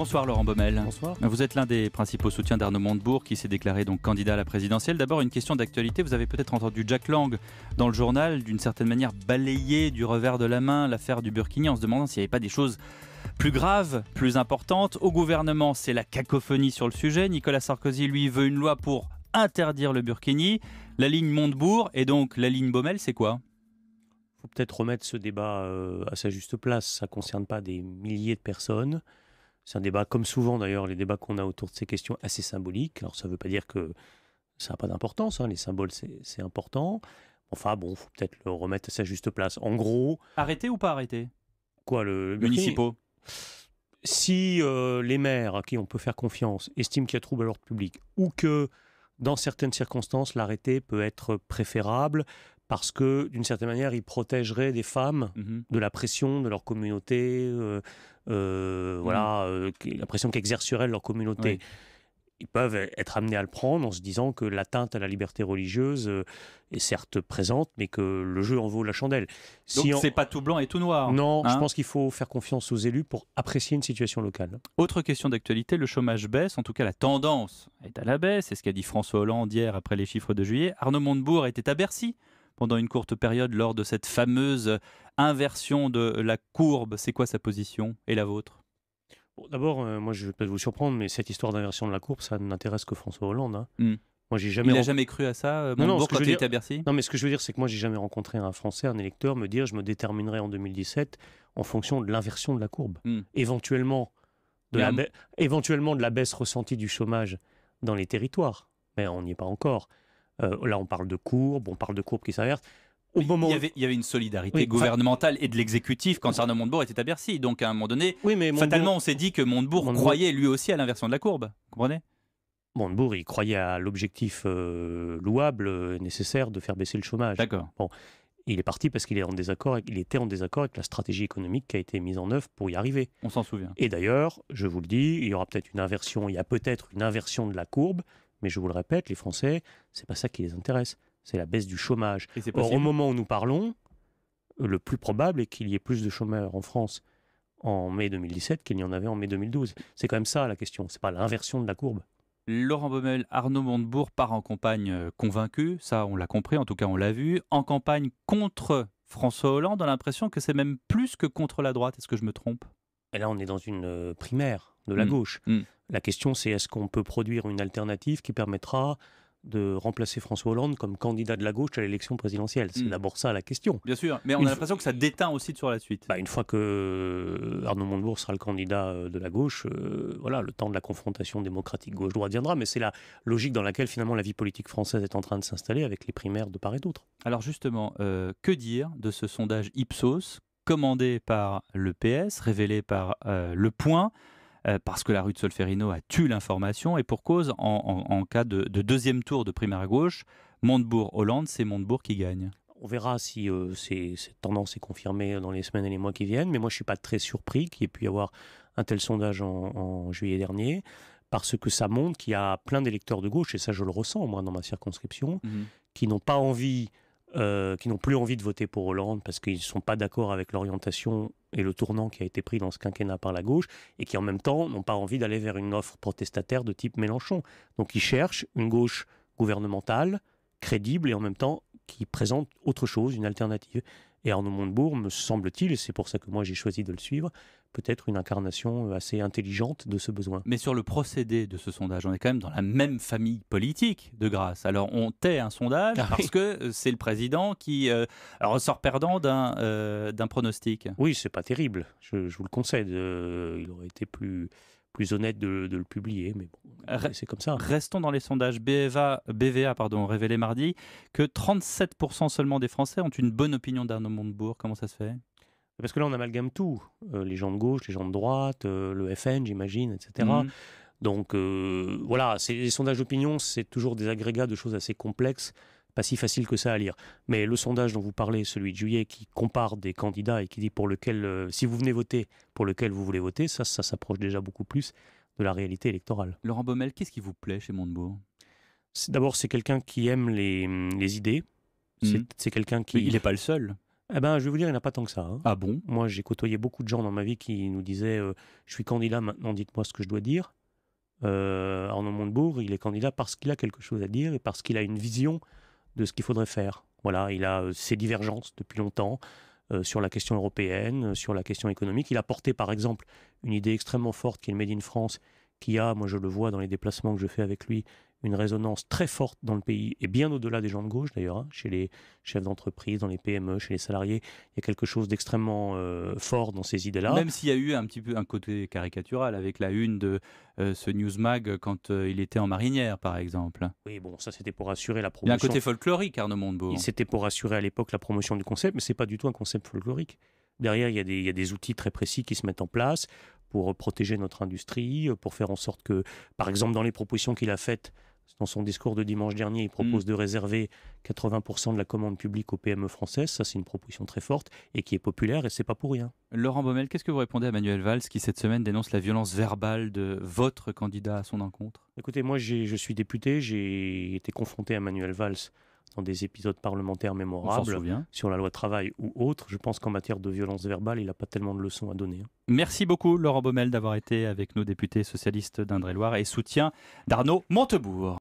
Bonsoir Laurent Baumel. Bonsoir. Vous êtes l'un des principaux soutiens d'Arnaud Montebourg qui s'est déclaré donc candidat à la présidentielle. D'abord une question d'actualité, vous avez peut-être entendu Jack Lang dans le journal d'une certaine manière balayer du revers de la main l'affaire du Burkini en se demandant s'il n'y avait pas des choses plus graves, plus importantes. Au gouvernement, c'est la cacophonie sur le sujet. Nicolas Sarkozy lui veut une loi pour interdire le Burkini. La ligne Montebourg et donc la ligne Baumel, c'est quoi faut peut-être remettre ce débat euh, à sa juste place. Ça ne concerne pas des milliers de personnes. C'est un débat, comme souvent d'ailleurs, les débats qu'on a autour de ces questions assez symboliques. Alors ça ne veut pas dire que ça n'a pas d'importance, hein, les symboles c'est important. Enfin bon, faut peut-être le remettre à sa juste place. En gros. Arrêter ou pas arrêter Quoi, le. Municipaux. Si euh, les maires à qui on peut faire confiance estiment qu'il y a trouble à l'ordre public ou que dans certaines circonstances, l'arrêté peut être préférable parce que d'une certaine manière, ils protégeraient des femmes mm-hmm. de la pression de leur communauté, euh, euh, voilà, mm-hmm. euh, la pression qu'exercerait leur communauté. Ils peuvent être amenés à le prendre en se disant que l'atteinte à la liberté religieuse est certes présente, mais que le jeu en vaut la chandelle. Donc si c'est pas tout blanc et tout noir. Non, je hein pense qu'il faut faire confiance aux élus pour apprécier une situation locale. Autre question d'actualité, le chômage baisse, en tout cas la tendance est à la baisse, c'est ce qu'a dit François Hollande hier après les chiffres de juillet. Arnaud Montebourg était à Bercy pendant une courte période lors de cette fameuse inversion de la courbe. C'est quoi sa position et la vôtre D'abord, euh, moi je vais peut-être vous surprendre, mais cette histoire d'inversion de la courbe, ça n'intéresse que François Hollande. Hein. Hmm. Moi, j'ai jamais. Il n'a jamais cru à ça, euh, non, Non, mais ce que je veux dire, c'est que moi, j'ai jamais rencontré un Français, un électeur, me dire, je me déterminerai en 2017 en fonction de l'inversion de la courbe, hmm. éventuellement de la, éventuellement de la baisse ressentie du chômage dans les territoires. Mais on n'y est pas encore. Euh, là, on parle de courbe, on parle de courbe qui s'inverse. Au moment il, y avait, une solidarité gouvernementale et de l'exécutif quand Arnaud Montebourg était à Bercy. Donc à un moment donné, oui, fatalement, on s'est dit que Montebourg, croyait lui aussi à l'inversion de la courbe. Vous comprenez Montebourg, il croyait à l'objectif euh, louable euh, nécessaire de faire baisser le chômage. D'accord. Bon, il est parti parce qu'il est en désaccord, il était en désaccord avec la stratégie économique qui a été mise en œuvre pour y arriver. On s'en souvient. Et d'ailleurs, je vous le dis, il y aura peut-être une inversion, il y a peut-être une inversion de la courbe mais je vous le répète, les Français, c'est pas ça qui les intéresse. C'est la baisse du chômage. Or, au moment où nous parlons, le plus probable est qu'il y ait plus de chômeurs en France en mai 2017 qu'il n'y en avait en mai 2012. C'est quand même ça la question, c'est pas l'inversion de la courbe. Laurent Baumel, Arnaud Montebourg part en campagne euh, convaincu, ça on l'a compris, en tout cas on l'a vu, en campagne contre François Hollande, on a l'impression que c'est même plus que contre la droite, est-ce que je me trompe Et là on est dans une euh, primaire de la hmm. gauche. Hmm. La question, c'est est-ce qu'on peut produire une alternative qui permettra de remplacer François Hollande comme candidat de la gauche à l'élection présidentielle. C'est hmm. d'abord ça la question. Bien sûr, mais on a l'impression que ça déteint aussi sur la suite. Bah, une fois que euh, Arnaud Montebourg sera le candidat euh, de la gauche, euh, voilà, le temps de la confrontation démocratique gauche-droite viendra, mais c'est la logique dans laquelle finalement la vie politique française est en train de s'installer avec les primaires de part et d'autre. Alors justement, que dire de ce sondage Ipsos commandé par le PS, révélé par Le Point euh, parce que la rue de Solferino a tué l'information et pour cause, en, cas de, deuxième tour de primaire à gauche, Montebourg-Hollande, c'est Montebourg qui gagne. On verra si euh, cette tendance est confirmée dans les semaines et les mois qui viennent, mais moi je ne suis pas très surpris qu'il y ait pu y avoir un tel sondage en, juillet dernier parce que ça montre qu'il y a plein d'électeurs de gauche, et ça je le ressens moi dans ma circonscription, mhm. qui n'ont pas envie euh, qui n'ont plus envie de voter pour Hollande parce qu'ils ne sont pas d'accord avec l'orientation et le tournant qui a été pris dans ce quinquennat par la gauche, et qui en même temps n'ont pas envie d'aller vers une offre protestataire de type Mélenchon. Donc ils cherchent une gauche gouvernementale, crédible, et en même temps qui présente autre chose, une alternative. Et Arnaud Montebourg, me semble-t-il, c'est pour ça que moi j'ai choisi de le suivre, peut-être une incarnation euh, assez intelligente de ce besoin. Mais sur le procédé de ce sondage, on est quand même dans la même famille politique de grâce. Alors on tait un sondage ah parce que euh, c'est le président qui euh, ressort perdant d'un pronostic. Oui, c'est pas terrible, je, vous le concède. il aurait été plus plus honnête de, le publier. Mais bon, c'est comme ça. Restons dans les sondages. BVA, BVA pardon, révélé mardi que 37% seulement des Français ont une bonne opinion d'Arnaud Montebourg. Comment ça se fait parce que là, on amalgame tout. Euh, les gens de gauche, les gens de droite, euh, le FN, j'imagine, etc. Mhm. Donc euh, voilà, les sondages d'opinion, c'est toujours des agrégats de choses assez complexes pas si facile que ça à lire. Mais le sondage dont vous parlez, celui de juillet, qui compare des candidats et qui dit pour lequel, euh, si vous venez voter, pour lequel vous voulez voter, ça, ça s'approche déjà beaucoup plus de la réalité électorale. Laurent Baumel, qu'est-ce qui vous plaît chez Montebourg D'abord, c'est quelqu'un qui aime les, hum, idées. Hmm. C'est quelqu'un qui. il n'est pas le seul. Eh ben, je vais vous dire, il n'a pas tant que ça. Hein. Ah bon Moi, j'ai côtoyé beaucoup de gens dans ma vie qui nous disaient euh, Je suis candidat maintenant, dites-moi ce que je dois dire. Arnaud euh, Montebourg, il est candidat parce qu'il a quelque chose à dire et parce qu'il a une vision de ce qu'il faudrait faire. Voilà, il a euh, ses divergences depuis longtemps euh, sur la question européenne, euh, sur la question économique. Il a porté par exemple une idée extrêmement forte qui est le Made in France, qui a, moi je le vois dans les déplacements que je fais avec lui, une résonance très forte dans le pays, et bien au-delà des gens de gauche d'ailleurs, hein, chez les chefs d'entreprise, dans les PME, chez les salariés, il y a quelque chose d'extrêmement euh, fort dans ces idées-là. Même s'il y a eu un petit peu un côté caricatural avec la une de euh, ce Newsmag quand euh, il était en marinière, par exemple. Oui, bon, ça c'était pour assurer la promotion. Il y a un côté folklorique, Arnaud Montebourg. C'était pour assurer à l'époque la promotion du concept, mais c'est pas du tout un concept folklorique. Derrière, il des, il y a des outils très précis qui se mettent en place pour protéger notre industrie, pour faire en sorte que, par exemple, dans les propositions qu'il a faites, dans son discours de dimanche dernier, il propose mm. de réserver 80% de la commande publique aux PME françaises. Ça, c'est une proposition très forte et qui est populaire et c'est pas pour rien. Laurent Baumel, qu'est-ce que vous répondez à Manuel Valls qui, cette semaine, dénonce la violence verbale de votre candidat à son encontre Écoutez, moi, je suis député, j'ai été confronté à Manuel Valls dans des épisodes parlementaires mémorables sur la loi travail ou autre. Je pense qu'en matière de violence verbale, il n'a pas tellement de leçons à donner. Hein. Merci beaucoup, Laurent Baumel, d'avoir été avec nos députés socialistes d'Indre-et-Loire et soutien d'Arnaud Montebourg.